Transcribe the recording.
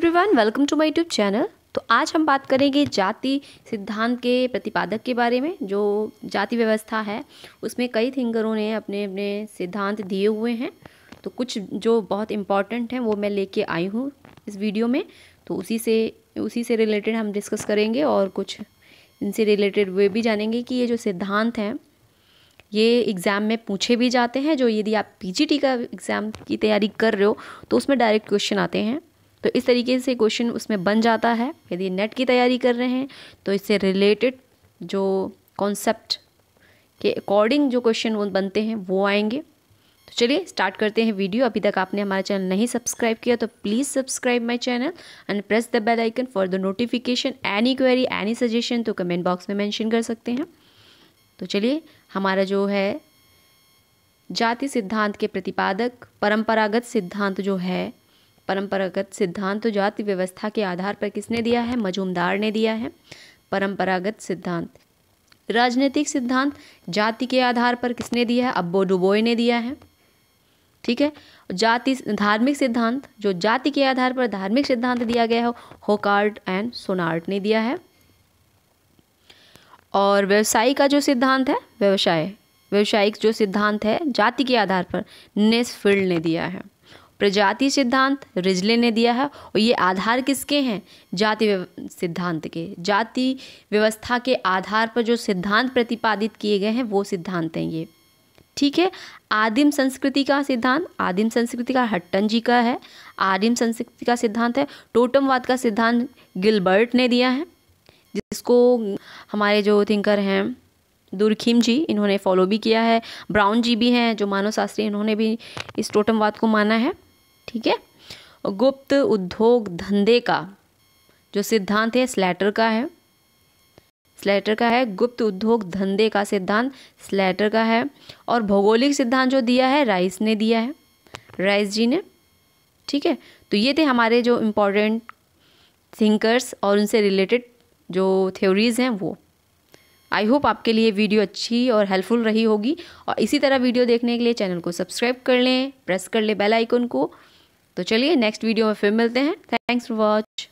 everyone welcome to my YouTube channel तो आज हम बात करेंगे जाति सिद्धांत के प्रतिपादक के बारे में जो जाति व्यवस्था है उसमें कई थिंकरों ने अपने अपने सिद्धांत दिए हुए हैं तो कुछ जो बहुत इम्पॉर्टेंट हैं वो मैं लेके आई हूँ इस वीडियो में तो उसी से उसी से रिलेटेड हम डिस्कस करेंगे और कुछ इनसे रिलेटेड वे भी जानेंगे कि ये जो सिद्धांत हैं ये एग्ज़ाम में पूछे भी जाते हैं जो यदि आप पी का एग्ज़ाम की तैयारी कर रहे हो तो उसमें डायरेक्ट क्वेश्चन आते हैं तो इस तरीके से क्वेश्चन उसमें बन जाता है यदि नेट की तैयारी कर रहे हैं तो इससे रिलेटेड जो कॉन्सेप्ट के अकॉर्डिंग जो क्वेश्चन वो बनते हैं वो आएंगे तो चलिए स्टार्ट करते हैं वीडियो अभी तक आपने हमारा चैनल नहीं सब्सक्राइब किया तो please subscribe my channel and press the bell icon for the notification any query any suggestion तो कमेंट बॉक्स में मेंशन कर सकते हैं तो चलिए हमारा जो है जाति सिद्धांत के प्रतिपादक परंपरागत सिद्धांत जो है परंपरागत सिद्धांत तो जाति व्यवस्था के आधार पर किसने दिया है मजूमदार ने दिया है परंपरागत सिद्धांत राजनीतिक सिद्धांत जाति के आधार पर किसने दिया है अब्बो डुबोय ने दिया है ठीक है जाति धार्मिक सिद्धांत जो जाति के आधार पर धार्मिक सिद्धांत दिया गया है होकार्ट एंड सोनार्ट ने दिया है और व्यवसायी का जो सिद्धांत है व्यवसाय व्यवसायिक जो सिद्धांत है जाति के आधार पर नेसफील्ड ने दिया है प्रजाति सिद्धांत रिजले ने दिया है और ये आधार किसके हैं जाति सिद्धांत के जाति व्यवस्था के आधार पर जो सिद्धांत प्रतिपादित किए गए हैं वो सिद्धांत हैं ये ठीक है आदिम संस्कृति का सिद्धांत आदिम संस्कृति का हट्टन जी का है आदिम संस्कृति का सिद्धांत है टोटमवाद का सिद्धांत गिलबर्ट ने दिया है जिसको हमारे जो थिंकर हैं दुर्खीम जी इन्होंने फॉलो भी किया है ब्राउन जी भी हैं जो मानव शास्त्री इन्होंने भी इस टोटमवाद को माना है ठीक है गुप्त उद्योग धंधे का जो सिद्धांत है स्लैटर का है स्लैटर का है गुप्त उद्योग धंधे का सिद्धांत स्लैटर का है और भौगोलिक सिद्धांत जो दिया है राइस ने दिया है राइस जी ने ठीक है तो ये थे हमारे जो इम्पोर्टेंट थिंकर्स और उनसे रिलेटेड जो थ्योरीज़ हैं वो आई होप आपके लिए वीडियो अच्छी और हेल्पफुल रही होगी और इसी तरह वीडियो देखने के लिए चैनल को सब्सक्राइब कर लें प्रेस कर लें बेल आइकन को तो चलिए नेक्स्ट वीडियो में फिर मिलते हैं थैंक्स फॉर वॉच